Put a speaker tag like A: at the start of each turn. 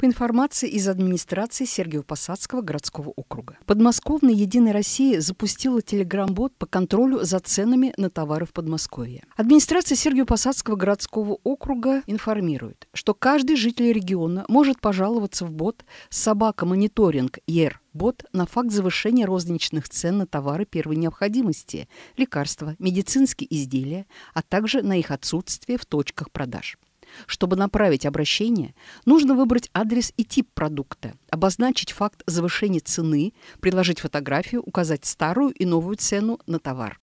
A: по информации из администрации Сергиево-Посадского городского округа. Подмосковная «Единая Россия» запустила телеграм-бот по контролю за ценами на товары в Подмосковье. Администрация Сергиево-Посадского городского округа информирует, что каждый житель региона может пожаловаться в бот «Собака мониторинг ЕР» бот на факт завышения розничных цен на товары первой необходимости, лекарства, медицинские изделия, а также на их отсутствие в точках продаж. Чтобы направить обращение, нужно выбрать адрес и тип продукта, обозначить факт завышения цены, приложить фотографию, указать старую и новую цену на товар.